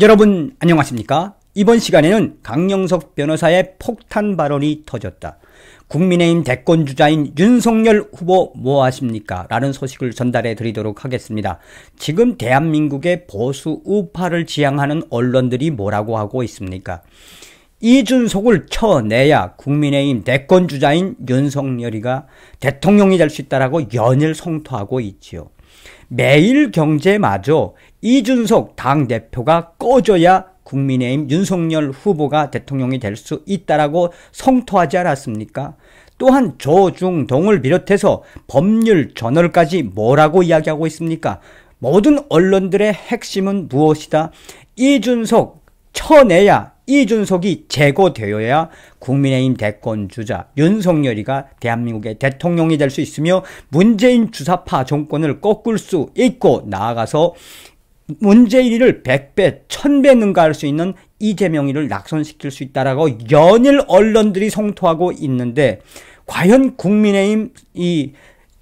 여러분 안녕하십니까? 이번 시간에는 강영석 변호사의 폭탄 발언이 터졌다. 국민의힘 대권 주자인 윤석열 후보 뭐 하십니까? 라는 소식을 전달해 드리도록 하겠습니다. 지금 대한민국의 보수 우파를 지향하는 언론들이 뭐라고 하고 있습니까? 이준석을 쳐내야 국민의힘 대권 주자인 윤석열이가 대통령이 될 수 있다라고 연일 성토하고 있지요. 매일 경제마저 이준석 당대표가 꺼져야 국민의힘 윤석열 후보가 대통령이 될 수 있다라고 성토하지 않았습니까? 또한 조중동을 비롯해서 법률 전월까지 뭐라고 이야기하고 있습니까? 모든 언론들의 핵심은 무엇이다? 이준석 쳐내야 이준석이 제거되어야 국민의힘 대권주자 윤석열이가 대한민국의 대통령이 될 수 있으며 문재인 주사파 정권을 꺾을 수 있고 나아가서 문재인을 100배, 1000배 능가할 수 있는 이재명이를 낙선시킬 수 있다라고 연일 언론들이 성토하고 있는데 과연 국민의힘 이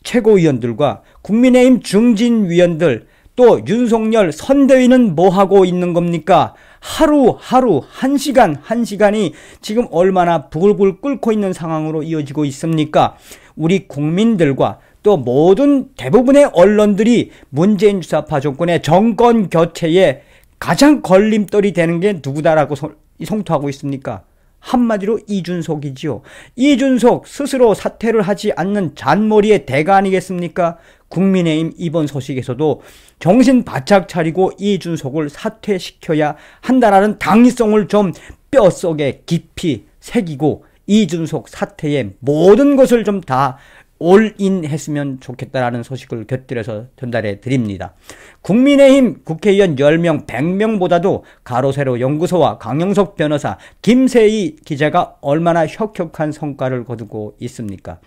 최고위원들과 국민의힘 중진위원들 또 윤석열 선대위는 뭐하고 있는 겁니까? 하루 하루 한 시간 한 시간이 지금 얼마나 부글부글 끓고 있는 상황으로 이어지고 있습니까? 우리 국민들과 또 모든 대부분의 언론들이 문재인 주사파 조건의 정권 교체에 가장 걸림돌이 되는 게 누구다라고 소, 송토하고 있습니까? 한마디로 이준석이지요. 이준석 스스로 사퇴를 하지 않는 잔머리의 대가 아니겠습니까? 국민의힘 이번 소식에서도 정신 바짝 차리고 이준석을 사퇴시켜야 한다라는 당위성을 좀 뼛속에 깊이 새기고 이준석 사태의 모든 것을 좀다 올인 했으면 좋겠다라는 소식을 곁들여서 전달해 드립니다. 국민의힘 국회의원 10명, 100명보다도 가로세로 연구소와 강영석 변호사, 김세희 기자가 얼마나 혁혁한 성과를 거두고 있습니까?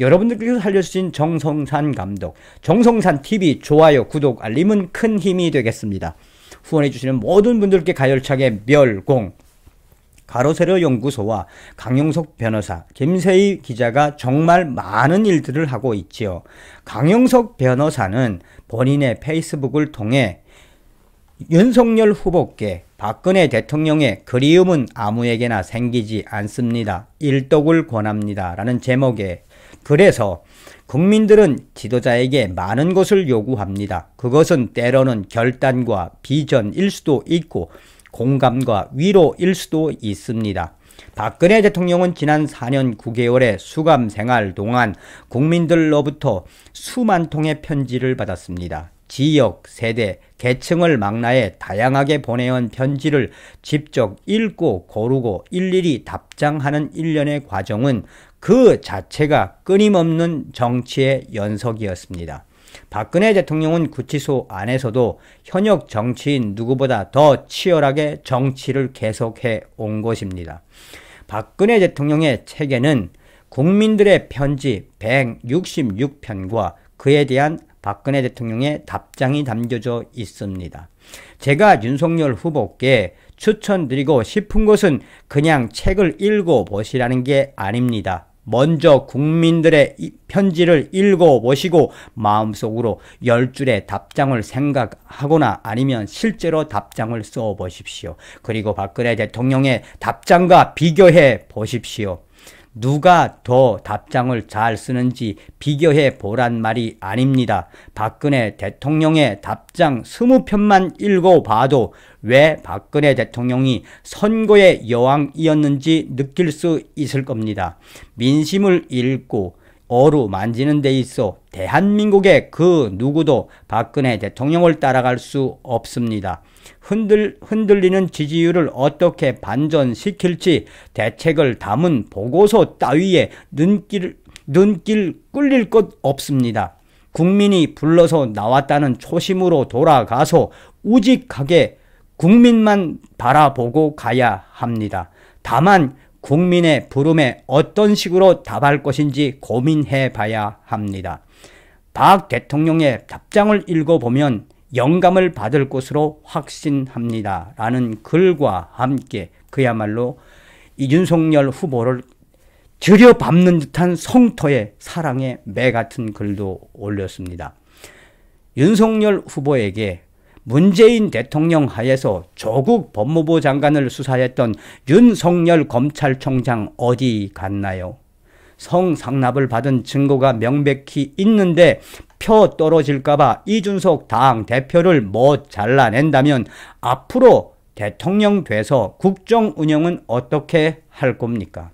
여러분들께서 살려주신 정성산 감독, 정성산 TV 좋아요, 구독, 알림은 큰 힘이 되겠습니다. 후원해주시는 모든 분들께 가열차게 멸공, 바로세로 연구소와 강용석 변호사, 김세희 기자가 정말 많은 일들을 하고 있지요. 강용석 변호사는 본인의 페이스북을 통해 윤석열 후보께 박근혜 대통령의 그리움은 아무에게나 생기지 않습니다. 일독을 권합니다. 라는 제목의 그래서 국민들은 지도자에게 많은 것을 요구합니다. 그것은 때로는 결단과 비전일 수도 있고 공감과 위로일 수도 있습니다. 박근혜 대통령은 지난 4년 9개월의 수감 생활 동안 국민들로부터 수만 통의 편지를 받았습니다. 지역, 세대, 계층을 망라해 다양하게 보내온 편지를 직접 읽고 고르고 일일이 답장하는 일련의 과정은 그 자체가 끊임없는 정치의 연속이었습니다. 박근혜 대통령은 구치소 안에서도 현역 정치인 누구보다 더 치열하게 정치를 계속해 온 것입니다. 박근혜 대통령의 책에는 국민들의 편지 166편과 그에 대한 박근혜 대통령의 답장이 담겨져 있습니다. 제가 윤석열 후보께 추천드리고 싶은 것은 그냥 책을 읽어보시라는 게 아닙니다. 먼저 국민들의 편지를 읽어보시고 마음속으로 열 줄의 답장을 생각하거나 아니면 실제로 답장을 써보십시오. 그리고 박근혜 대통령의 답장과 비교해 보십시오. 누가 더 답장을 잘 쓰는지 비교해 보란 말이 아닙니다. 박근혜 대통령의 답장 20편만 읽어봐도 왜 박근혜 대통령이 선거의 여왕이었는지 느낄 수 있을 겁니다. 민심을 읽고 어루 만지는 데 있어 대한민국의 그 누구도 박근혜 대통령을 따라갈 수 없습니다. 흔들, 흔들리는 지지율을 어떻게 반전시킬지 대책을 담은 보고서 따위에 눈길, 눈길 끌릴 것 없습니다. 국민이 불러서 나왔다는 초심으로 돌아가서 우직하게 국민만 바라보고 가야 합니다. 다만 국민의 부름에 어떤 식으로 답할 것인지 고민해 봐야 합니다. 박 대통령의 답장을 읽어보면 영감을 받을 것으로 확신합니다. 라는 글과 함께 그야말로 이준석열 후보를 들여밟는 듯한 성토의 사랑의 매 같은 글도 올렸습니다. 윤석열 후보에게 문재인 대통령 하에서 조국 법무부 장관을 수사했던 윤석열 검찰총장 어디 갔나요? 성상납을 받은 증거가 명백히 있는데 표 떨어질까봐 이준석 당 대표를 못 잘라낸다면 앞으로 대통령 돼서 국정 운영은 어떻게 할 겁니까?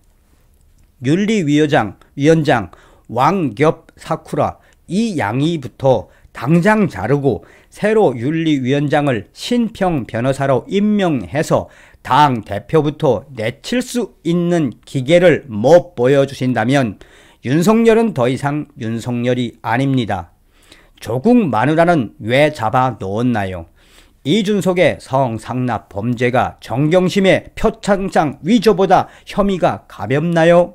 윤리위원장, 위원장 왕겹 사쿠라 이 양이부터 당장 자르고 새로 윤리위원장을 신평 변호사로 임명해서 당 대표부터 내칠 수 있는 기계를 못 보여주신다면 윤석열은 더 이상 윤석열이 아닙니다. 조국 마누라는 왜 잡아 놓았나요? 이준석의 성상납 범죄가 정경심의 표창장 위조보다 혐의가 가볍나요?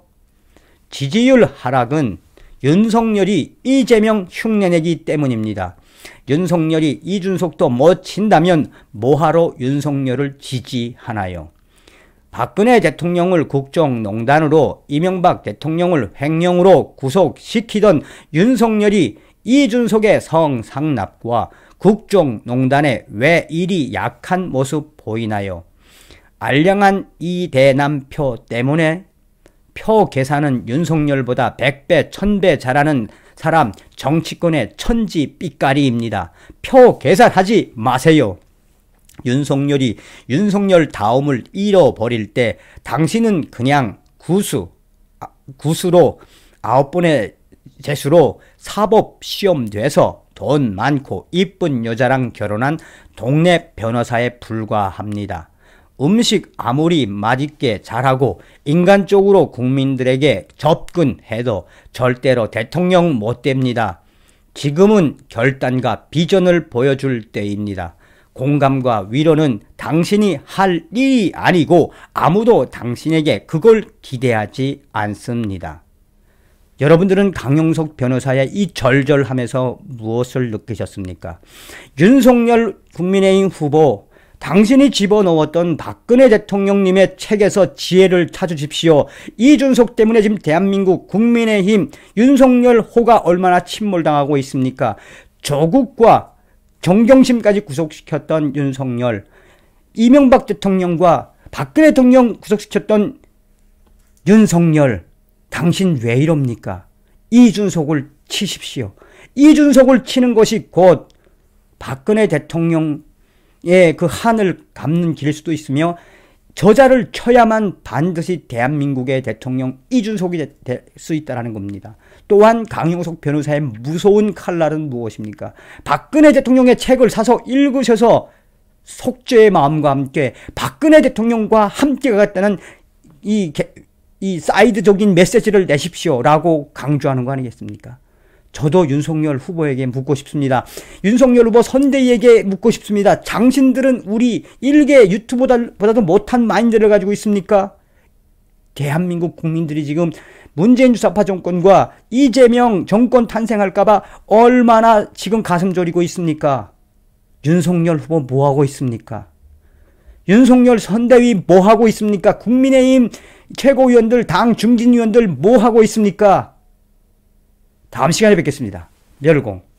지지율 하락은 윤석열이 이재명 흉내내기 때문입니다. 윤석열이 이준석도 못 친다면 뭐하러 윤석열을 지지하나요? 박근혜 대통령을 국정농단으로 이명박 대통령을 횡령으로 구속시키던 윤석열이 이준석의 성상납과 국정농단에 왜 이리 약한 모습 보이나요? 알량한 이대남표 때문에 표 계산은 윤석열보다 100배, 1000배 잘하는 사람, 정치권의 천지 삐까리입니다. 표 계산하지 마세요. 윤석열이 윤석열 다움을 잃어버릴 때 당신은 그냥 구수, 아, 구수로 아홉 번의 재수로 사법 시험 돼서 돈 많고 이쁜 여자랑 결혼한 동네 변호사에 불과합니다. 음식 아무리 맛있게 잘하고 인간적으로 국민들에게 접근해도 절대로 대통령 못 됩니다. 지금은 결단과 비전을 보여줄 때입니다. 공감과 위로는 당신이 할 일이 아니고 아무도 당신에게 그걸 기대하지 않습니다. 여러분들은 강용석 변호사의 이 절절함에서 무엇을 느끼셨습니까? 윤석열 국민의힘 후보 당신이 집어넣었던 박근혜 대통령님의 책에서 지혜를 찾으십시오. 이준석 때문에 지금 대한민국 국민의힘 윤석열 호가 얼마나 침몰당하고 있습니까? 조국과 정경심까지 구속시켰던 윤석열, 이명박 대통령과 박근혜 대통령 구속시켰던 윤석열, 당신 왜 이럽니까? 이준석을 치십시오. 이준석을 치는 것이 곧 박근혜 대통령 예, 그 한을 감는길 수도 있으며 저자를 쳐야만 반드시 대한민국의 대통령 이준석이 될 수 있다는 라 겁니다. 또한 강용석 변호사의 무서운 칼날은 무엇입니까? 박근혜 대통령의 책을 사서 읽으셔서 속죄의 마음과 함께 박근혜 대통령과 함께 갔다는 이, 이 사이드적인 메시지를 내십시오라고 강조하는 거 아니겠습니까? 저도 윤석열 후보에게 묻고 싶습니다. 윤석열 후보 선대위에게 묻고 싶습니다. 당신들은 우리 일개 유튜브보다도 못한 마인드를 가지고 있습니까? 대한민국 국민들이 지금 문재인 주사파 정권과 이재명 정권 탄생할까봐 얼마나 지금 가슴 졸이고 있습니까? 윤석열 후보 뭐하고 있습니까? 윤석열 선대위 뭐하고 있습니까? 국민의힘 최고위원들, 당 중진위원들 뭐하고 있습니까? 다음 시간에 뵙겠습니다. 열공.